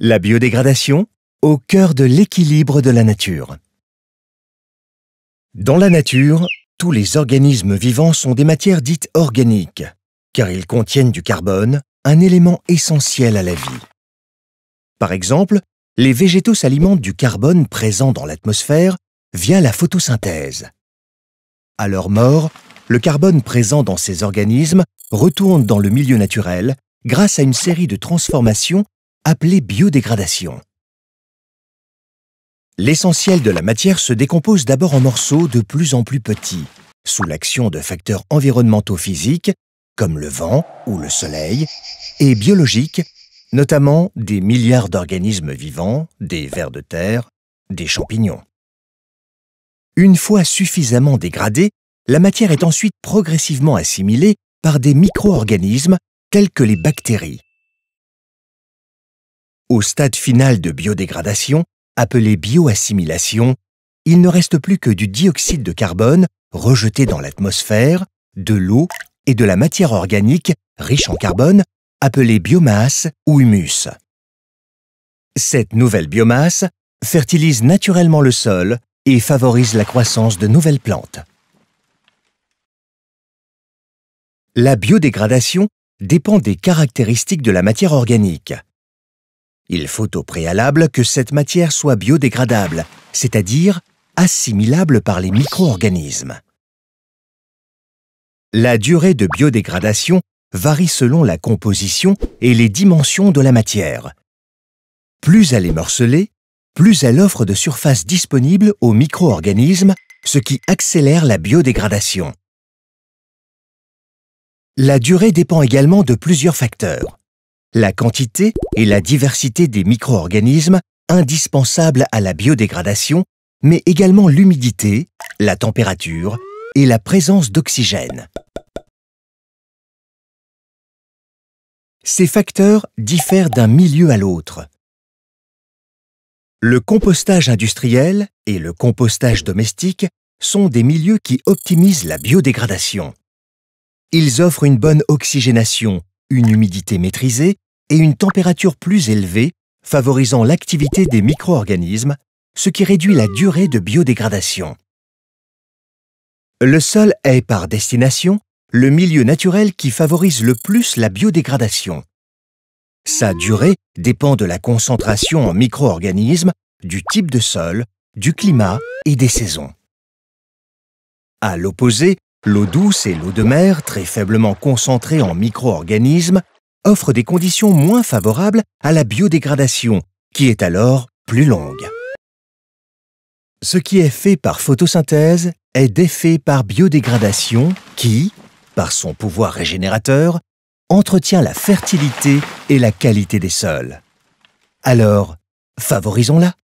La biodégradation au cœur de l'équilibre de la nature. Dans la nature, tous les organismes vivants sont des matières dites organiques, car ils contiennent du carbone, un élément essentiel à la vie. Par exemple, les végétaux s'alimentent du carbone présent dans l'atmosphère via la photosynthèse. À leur mort, le carbone présent dans ces organismes retourne dans le milieu naturel grâce à une série de transformations appelée biodégradation. L'essentiel de la matière se décompose d'abord en morceaux de plus en plus petits, sous l'action de facteurs environnementaux physiques, comme le vent ou le soleil, et biologiques, notamment des milliards d'organismes vivants, des vers de terre, des champignons. Une fois suffisamment dégradée, la matière est ensuite progressivement assimilée par des micro-organismes tels que les bactéries. Au stade final de biodégradation, appelée bioassimilation, il ne reste plus que du dioxyde de carbone rejeté dans l'atmosphère, de l'eau et de la matière organique riche en carbone, appelée biomasse ou humus. Cette nouvelle biomasse fertilise naturellement le sol et favorise la croissance de nouvelles plantes. La biodégradation dépend des caractéristiques de la matière organique, il faut au préalable que cette matière soit biodégradable, c'est-à-dire assimilable par les micro-organismes. La durée de biodégradation varie selon la composition et les dimensions de la matière. Plus elle est morcelée, plus elle offre de surface disponible aux micro-organismes, ce qui accélère la biodégradation. La durée dépend également de plusieurs facteurs la quantité et la diversité des micro-organismes indispensables à la biodégradation, mais également l'humidité, la température et la présence d'oxygène. Ces facteurs diffèrent d'un milieu à l'autre. Le compostage industriel et le compostage domestique sont des milieux qui optimisent la biodégradation. Ils offrent une bonne oxygénation une humidité maîtrisée et une température plus élevée, favorisant l'activité des micro-organismes, ce qui réduit la durée de biodégradation. Le sol est, par destination, le milieu naturel qui favorise le plus la biodégradation. Sa durée dépend de la concentration en micro-organismes, du type de sol, du climat et des saisons. À l'opposé, L'eau douce et l'eau de mer, très faiblement concentrées en micro-organismes, offrent des conditions moins favorables à la biodégradation, qui est alors plus longue. Ce qui est fait par photosynthèse est défait par biodégradation qui, par son pouvoir régénérateur, entretient la fertilité et la qualité des sols. Alors, favorisons-la.